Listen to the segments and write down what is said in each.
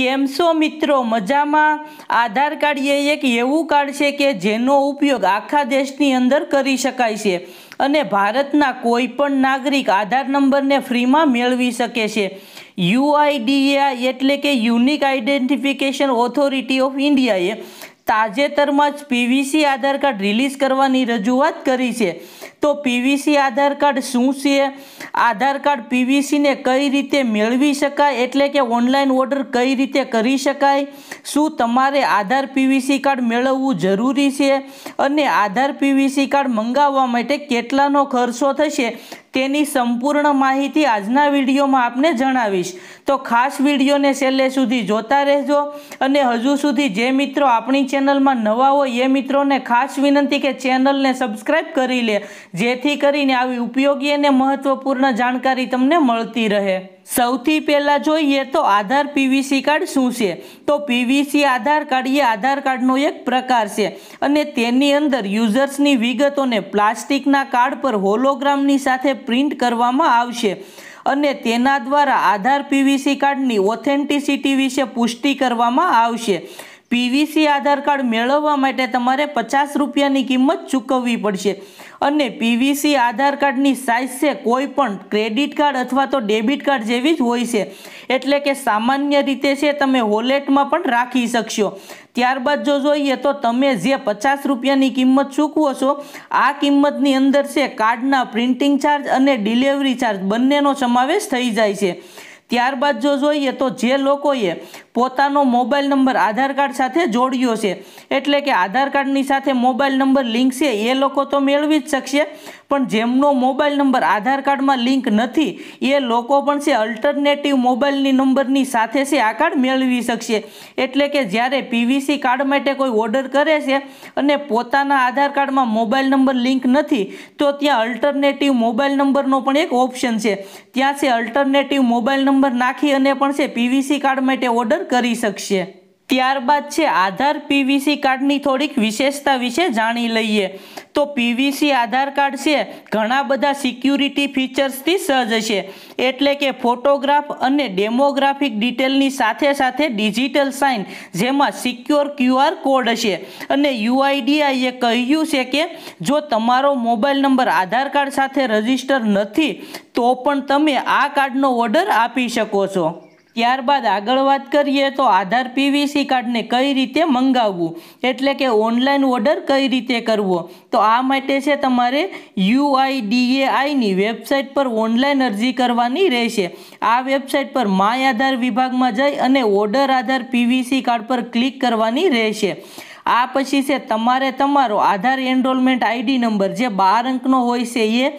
કેમ છો મિત્રો મજામાં આધાર કાર્ડ એ એક એવું કાર્ડ છે કે જેનો ઉપયોગ આખા દેશની અંદર કરી શકાય છે અને ભારતના કોઈ પણ નાગરિક આધાર નંબરને ફ્રીમાં મેળવી શકે છે યુઆઈડીએ એટલે કે યુનિક આઈડેન્ટિફિકેશન ઓથોરિટી ઓફ ઇન્ડિયાએ તાજેતરમાં જ પીવીસી આધાર કાર્ડ રિલીઝ કરવાની રજૂઆત કરી છે તો પીવીસી આધાર કાર્ડ શું છે આધાર કાર્ડ પીવીસીને કઈ રીતે મેળવી શકાય એટલે કે ઓનલાઈન ઓર્ડર કઈ રીતે કરી શકાય શું તમારે આધાર પીવીસી કાર્ડ મેળવવું જરૂરી છે અને આધાર પીવીસી કાર્ડ મંગાવવા માટે કેટલાનો ખર્ચો થશે તેની સંપૂર્ણ માહિતી આજના વિડીયોમાં આપને જણાવીશ તો ખાસ વિડીયોને છેલ્લે સુધી જોતા રહેજો અને હજુ સુધી જે મિત્રો આપણી ચેનલમાં નવા હોય એ મિત્રોને ખાસ વિનંતી કે ચેનલને સબસ્ક્રાઈબ કરી લે જેથી કરીને આવી ઉપયોગી અને મહત્વપૂર્ણ સંપૂર્ણ જાણકારી તમને મળતી રહે સૌથી પહેલાં જોઈએ તો આધાર પીવીસી કાર્ડ શું છે તો પીવીસી આધાર કાર્ડ એ આધાર કાર્ડનો એક પ્રકાર છે અને તેની અંદર યુઝર્સની વિગતોને પ્લાસ્ટિકના કાર્ડ પર હોલોગ્રામની સાથે પ્રિન્ટ કરવામાં આવશે અને તેના દ્વારા આધાર પીવીસી કાર્ડની ઓથેન્ટિસિટી વિશે પુષ્ટિ કરવામાં આવશે પીવીસી આધાર કાર્ડ મેળવવા માટે તમારે પચાસ રૂપિયાની કિંમત ચૂકવવી પડશે અને પીવીસી આધાર કાર્ડની સાઇઝ છે કોઈ પણ ક્રેડિટ કાર્ડ અથવા તો ડેબિટ કાર્ડ જેવી જ હોય છે એટલે કે સામાન્ય રીતે છે તમે વોલેટમાં પણ રાખી શકશો ત્યારબાદ જો જોઈએ તો તમે જે પચાસ રૂપિયાની કિંમત ચૂકવો છો આ કિંમતની અંદર છે કાર્ડના પ્રિન્ટિંગ ચાર્જ અને ડિલિવરી ચાર્જ બંનેનો સમાવેશ થઈ જાય છે ત્યારબાદ જો જોઈએ તો જે લોકોએ પોતાનો મોબાઈલ નંબર આધાર કાર્ડ સાથે જોડ્યો છે એટલે કે આધાર કાર્ડની સાથે મોબાઈલ નંબર લિંક છે એ લોકો તો મેળવી જ શકશે પણ જેમનો મોબાઈલ નંબર આધાર કાર્ડમાં લિંક નથી એ લોકો પણ છે અલ્ટરનેટિવ મોબાઈલની નંબરની સાથે છે આ કાર્ડ મેળવી શકશે એટલે કે જ્યારે પીવીસી કાર્ડ માટે કોઈ ઓર્ડર કરે છે અને પોતાના આધાર કાર્ડમાં મોબાઈલ નંબર લિંક નથી તો ત્યાં અલ્ટરનેટિવ મોબાઈલ નંબરનો પણ એક ઓપ્શન છે ત્યાં છે અલ્ટરનેટિવ મોબાઈલ નંબર નાખી અને પણ છે પીવીસી કાર્ડ માટે ઓર્ડર કરી શકશે ત્યારબાદ છે આધાર પીવીસી કાર્ડની થોડીક વિશેષતા વિશે જાણી લઈએ તો પીવીસી આધાર કાર્ડ છે ઘણા બધા સિક્યુરિટી ફીચર્સથી સજ્જ છે એટલે કે ફોટોગ્રાફ અને ડેમોગ્રાફિક ડિટેલની સાથે સાથે ડિજિટલ સાઇન જેમાં સિક્યોર ક્યુઆર કોડ છે અને યુઆઈડીઆઈએ કહ્યું છે કે જો તમારો મોબાઈલ નંબર આધાર કાર્ડ સાથે રજિસ્ટર નથી તો પણ તમે આ કાર્ડનો ઓર્ડર આપી શકો છો ત્યારબાદ આગળ વાત કરીએ તો આધાર પીવીસી કાર્ડને કઈ રીતે મંગાવવું એટલે કે ઓનલાઈન ઓર્ડર કઈ રીતે કરવો તો આ માટે છે તમારે યુઆઈડીએઆઈની વેબસાઇટ પર ઓનલાઈન અરજી કરવાની રહેશે આ વેબસાઇટ પર માય આધાર વિભાગમાં જઈ અને ઓર્ડર આધાર પીવીસી કાર્ડ પર ક્લિક કરવાની રહેશે આ પછી છે તમારે તમારો આધાર એનરોલમેન્ટ આઈડી નંબર જે બાર અંકનો હોય છે એ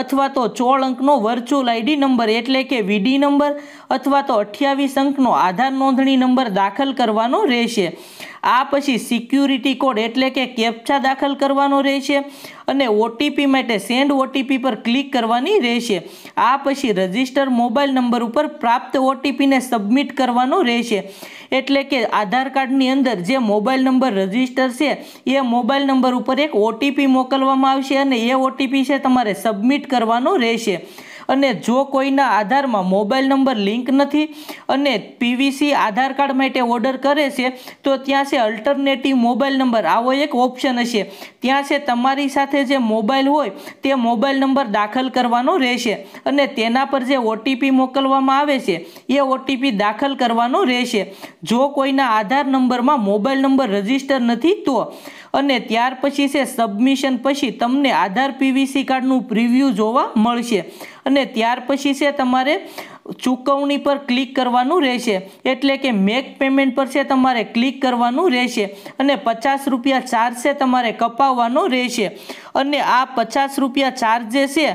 અથવા તો ચોળ અંકનો વર્ચ્યુઅલ આઈડી નંબર એટલે કે વીડી નંબર અથવા તો અઠ્યાવીસ અંકનો આધાર નોંધણી નંબર દાખલ કરવાનો રહેશે આ પછી સિક્યુરિટી કોડ એટલે કે કેપ્ચા દાખલ કરવાનો રહેશે અને ઓટીપી માટે સેન્ડ ઓટીપી પર ક્લિક કરવાની રહેશે આ પછી રજિસ્ટર મોબાઈલ નંબર ઉપર પ્રાપ્ત ઓટીપીને સબમિટ કરવાનો રહેશે એટલે કે આધાર કાર્ડની અંદર જે મોબાઈલ નંબર રજિસ્ટર છે એ મોબાઈલ નંબર ઉપર એક ઓટીપી મોકલવામાં આવશે અને એ ઓટીપી છે તમારે સબમિટ કરવાનો રહેશે અને જો કોઈના આધારમાં મોબાઈલ નંબર લિંક નથી અને પીવીસી આધાર કાર્ડ માટે ઓર્ડર કરે છે તો ત્યાં છે અલ્ટરનેટિવ મોબાઈલ નંબર આવો એક ઓપ્શન હશે ત્યાં છે તમારી સાથે જે મોબાઈલ હોય તે મોબાઈલ નંબર દાખલ કરવાનો રહેશે અને તેના પર જે ઓટીપી મોકલવામાં આવે છે એ ઓટીપી દાખલ કરવાનો રહેશે જો કોઈના આધાર નંબરમાં મોબાઈલ નંબર રજિસ્ટર નથી તો અને ત્યાર પછી છે સબમિશન પછી તમને આધાર પીવીસી કાર્ડનું પ્રિવ્યૂ જોવા મળશે અને ત્યાર પછી છે તમારે ચૂકવણી પર ક્લિક કરવાનું રહેશે એટલે કે મેક પેમેન્ટ પર છે તમારે ક્લિક કરવાનું રહેશે અને પચાસ રૂપિયા ચાર્જ છે તમારે કપાવવાનો રહેશે અને આ પચાસ રૂપિયા ચાર્જ જે છે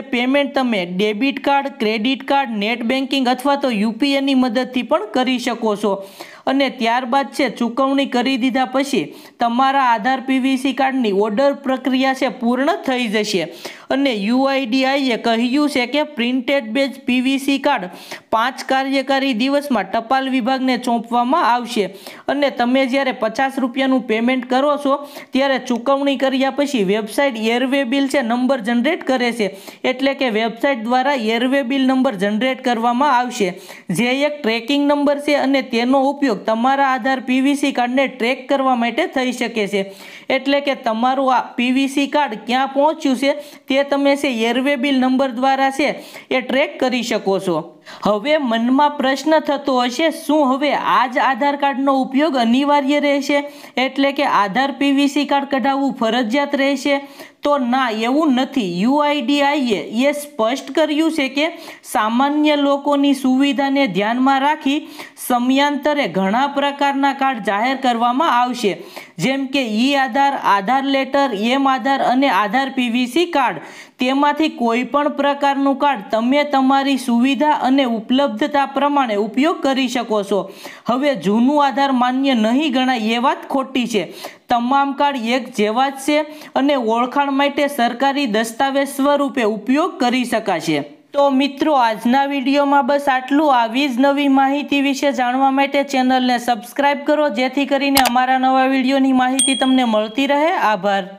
એ પેમેન્ટ તમે debit card credit card net banking અથવા તો યુપીએની મદદથી પણ કરી શકો છો અને ત્યારબાદ છે ચૂકવણી કરી દીધા પછી તમારા આધાર પીવીસી કાર્ડની ઓર્ડર પ્રક્રિયા છે પૂર્ણ થઈ જશે અને યુઆઈડીઆઈએ કહ્યું છે કે પ્રિન્ટેડ બેજ પીવીસી કાર્ડ પાંચ કાર્યકારી દિવસમાં ટપાલ વિભાગને સોંપવામાં આવશે અને તમે જ્યારે પચાસ રૂપિયાનું પેમેન્ટ કરો છો ત્યારે ચૂકવણી કર્યા પછી વેબસાઇટ એરવે બિલ છે નંબર જનરેટ કરે છે એટલે કે વેબસાઇટ દ્વારા એરવે બિલ નંબર જનરેટ કરવામાં આવશે જે એક ટ્રેકિંગ નંબર છે અને તેનો ઉપયોગ તમારા આધાર પીવીસી કાર્ડને ટ્રેક કરવા માટે થઈ શકે છે એટલે કે તમારું આ પીવીસી કાર્ડ ક્યાં પહોંચ્યું છે તે તમે છે એરવે બિલ નંબર દ્વારા છે એ ટ્રેક કરી શકો છો હવે મનમાં પ્રશ્ન થતો હશે શું હવે આ જ આધાર કાર્ડનો ઉપયોગ અનિવાર્ય રહેશે એટલે કે આધાર પીવીસી કાર્ડ કઢાવવું ફરજિયાત રહેશે તો ના એવું નથી યુઆઈડીઆઈએ એ સ્પષ્ટ કર્યું છે કે સામાન્ય લોકોની સુવિધાને ધ્યાનમાં રાખી સમયાંતરે ઘણા પ્રકારના કાર્ડ જાહેર કરવામાં આવશે જેમ કે ઈ આધાર આધાર લેટર એમ આધાર અને આધાર પીવીસી કાર્ડ તેમાંથી કોઈપણ પ્રકારનું કાર્ડ તમે તમારી સુવિધા અને ઉપલબ્ધતા પ્રમાણે ઉપયોગ કરી શકો છો હવે જૂનું આધાર માન્ય નહીં ગણાય એ વાત ખોટી છે તમામ કાર્ડ એક જેવા જ છે અને ઓળખાણ માટે સરકારી દસ્તાવેજ સ્વરૂપે ઉપયોગ કરી શકાશે તો મિત્રો આજના વિડીયોમાં બસ આટલું આવી જ નવી માહિતી વિશે જાણવા માટે ચેનલને સબસ્ક્રાઈબ કરો જેથી કરીને અમારા નવા વિડીયોની માહિતી તમને મળતી રહે આભાર